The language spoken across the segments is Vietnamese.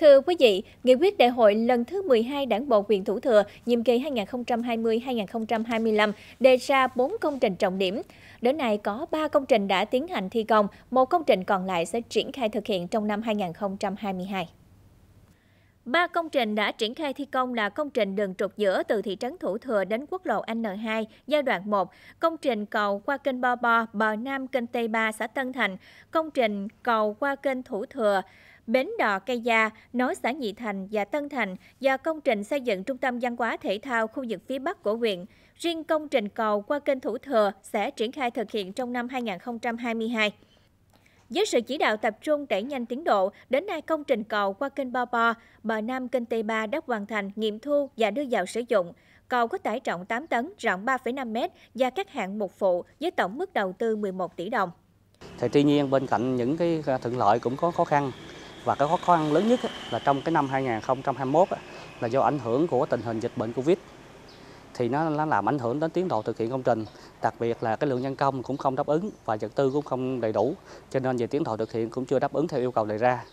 Thưa quý vị, Nghị quyết đại hội lần thứ 12 Đảng bộ huyện Thủ Thừa nhiệm kỳ 2020-2025 đề ra 4 công trình trọng điểm. Đến nay có 3 công trình đã tiến hành thi công, một công trình còn lại sẽ triển khai thực hiện trong năm 2022. Ba công trình đã triển khai thi công là công trình đường trục giữa từ thị trấn Thủ Thừa đến quốc lộ N2 giai đoạn 1, công trình cầu qua kênh Bo Bo, bờ Nam kênh Tây Ba xã Tân Thành, công trình cầu qua kênh Thủ Thừa Bến Đò Cây Gia, nối xã Nhị Thành và Tân Thành do công trình xây dựng trung tâm văn hóa thể thao khu vực phía Bắc của huyện. Riêng công trình cầu qua kênh Thủ Thừa sẽ triển khai thực hiện trong năm 2022. Với sự chỉ đạo tập trung đẩy nhanh tiến độ, đến nay công trình cầu qua kênh Bo Bo, bờ nam kênh Tây Ba đã hoàn thành, nghiệm thu và đưa vào sử dụng. Cầu có tải trọng 8 tấn, rộng 3,5 m và các hạng mục phụ với tổng mức đầu tư 11 tỷ đồng. Thì tuy nhiên bên cạnh những cái thuận lợi cũng có khó khăn. Và cái khó khăn lớn nhất là trong cái năm 2021 là do ảnh hưởng của tình hình dịch bệnh Covid thì nó, nó làm ảnh hưởng đến tiến độ thực hiện công trình đặc biệt là cái lượng nhân công cũng không đáp ứng và vật tư cũng không đầy đủ cho nên về tiến độ thực hiện cũng chưa đáp ứng theo yêu cầu đề ra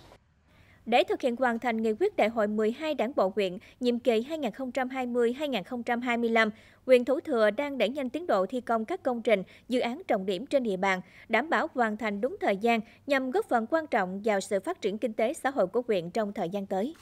để thực hiện hoàn thành nghị quyết đại hội 12 đảng bộ huyện, nhiệm kỳ 2020-2025, huyện Thủ Thừa đang đẩy nhanh tiến độ thi công các công trình, dự án trọng điểm trên địa bàn, đảm bảo hoàn thành đúng thời gian nhằm góp phần quan trọng vào sự phát triển kinh tế xã hội của huyện trong thời gian tới.